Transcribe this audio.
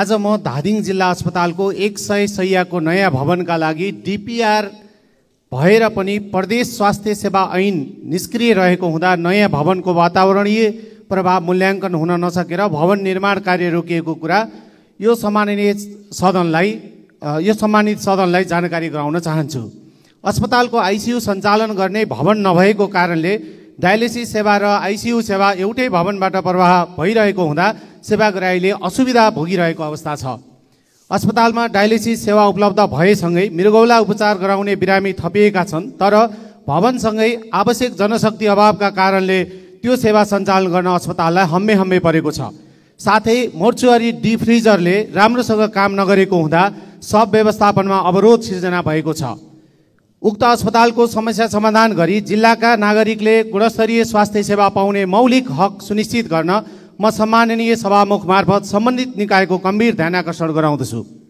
आज म धादिङ जिल्ला अस्पतालको एक सय सयको नयाँ भवनका लागि डिपिआर भएर पनि प्रदेश स्वास्थ्य सेवा ऐन निष्क्रिय रहेको हुँदा नयाँ भवनको वातावरणीय प्रभाव मूल्याङ्कन हुन नसकेर भवन निर्माण कार्य रोकिएको कुरा यो सम्माननीय सदनलाई यो सम्मानित सदनलाई जानकारी गराउन चाहन्छु अस्पतालको आइसियु सञ्चालन गर्ने भवन नभएको कारणले डायलिसिस सेवा र आइसियु सेवा एउटै भवनबाट प्रवाह भइरहेको हुँदा सेवाग्राहीले असुविधा भोगिरहेको अवस्था छ अस्पतालमा डायलिसिस सेवा उपलब्ध भएसँगै मृगौला उपचार गराउने बिरामी थपिएका छन् तर भवनसँगै आवश्यक जनशक्ति अभावका कारणले त्यो सेवा सञ्चालन गर्न अस्पताललाई हम्मे हम्मे परेको छ साथै मोर्चुअरी डिफ्रिजरले राम्रोसँग काम नगरेको हुँदा सब व्यवस्थापनमा अवरोध सिर्जना भएको छ उक्त अस्पतालको समस्या समाधान गरी जिल्लाका नागरिकले गुणस्तरीय स्वास्थ्य सेवा पाउने मौलिक हक सुनिश्चित गर्न म सम्माननीय सभामुख मार्फत सम्बन्धित निकायको गम्भीर ध्यानाकर्षण गराउँदछु